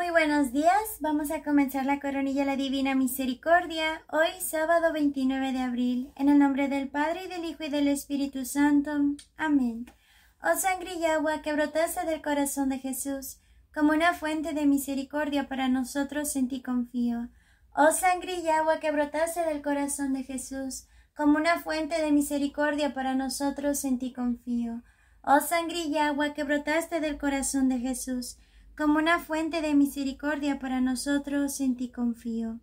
Muy buenos días, vamos a comenzar la coronilla de la Divina Misericordia, hoy sábado 29 de abril, en el nombre del Padre, y del Hijo, y del Espíritu Santo. Amén. Oh sangre y agua que brotaste oh, del corazón de Jesús, como una fuente de misericordia para nosotros en ti confío. Oh sangre y agua que brotaste del corazón de Jesús, como una fuente de misericordia para nosotros en ti confío. Oh sangre y agua que brotaste del corazón de Jesús, como una fuente de misericordia para nosotros, en ti confío.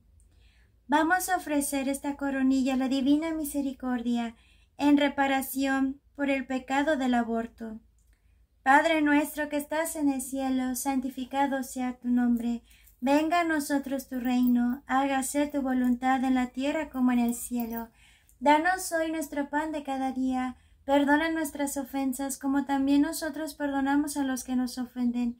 Vamos a ofrecer esta coronilla a la divina misericordia en reparación por el pecado del aborto. Padre nuestro que estás en el cielo, santificado sea tu nombre. Venga a nosotros tu reino, hágase tu voluntad en la tierra como en el cielo. Danos hoy nuestro pan de cada día. Perdona nuestras ofensas como también nosotros perdonamos a los que nos ofenden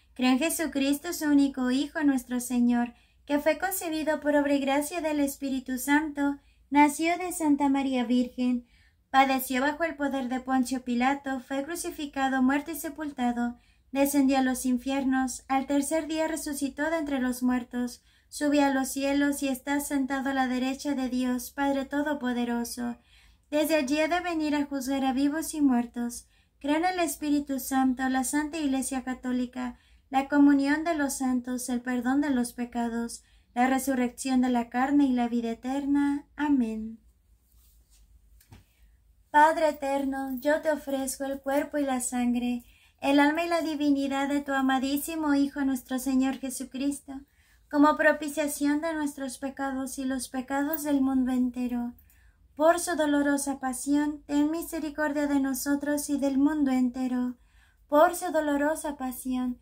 Creo en Jesucristo, su único Hijo, nuestro Señor, que fue concebido por obra y gracia del Espíritu Santo, nació de Santa María Virgen, padeció bajo el poder de Poncio Pilato, fue crucificado, muerto y sepultado, descendió a los infiernos, al tercer día resucitó de entre los muertos, subió a los cielos y está sentado a la derecha de Dios, Padre Todopoderoso. Desde allí ha de venir a juzgar a vivos y muertos. Crean en el Espíritu Santo, la Santa Iglesia Católica, la comunión de los santos, el perdón de los pecados, la resurrección de la carne y la vida eterna. Amén. Padre eterno, yo te ofrezco el cuerpo y la sangre, el alma y la divinidad de tu amadísimo Hijo nuestro Señor Jesucristo, como propiciación de nuestros pecados y los pecados del mundo entero. Por su dolorosa pasión, ten misericordia de nosotros y del mundo entero. Por su dolorosa pasión,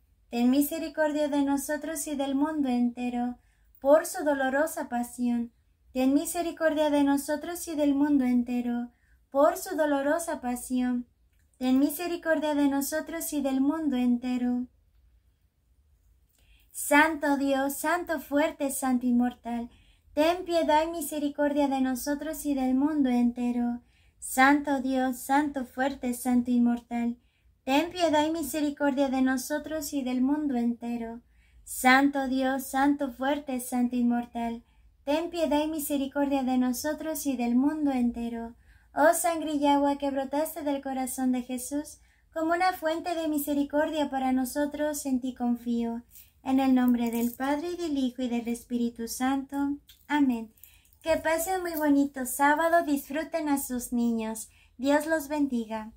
Ten misericordia de nosotros y del mundo entero, por su dolorosa pasión. Ten misericordia de nosotros y del mundo entero, por su dolorosa pasión. Ten misericordia de nosotros y del mundo entero. Santo Dios, Santo fuerte, Santo inmortal, ten piedad y misericordia de nosotros y del mundo entero. Santo Dios, Santo fuerte, Santo inmortal, Ten piedad y misericordia de nosotros y del mundo entero. Santo Dios, Santo fuerte, Santo inmortal, ten piedad y misericordia de nosotros y del mundo entero. Oh sangre y agua que brotaste del corazón de Jesús, como una fuente de misericordia para nosotros, en ti confío. En el nombre del Padre y del Hijo y del Espíritu Santo. Amén. Que pasen muy bonito sábado, disfruten a sus niños. Dios los bendiga.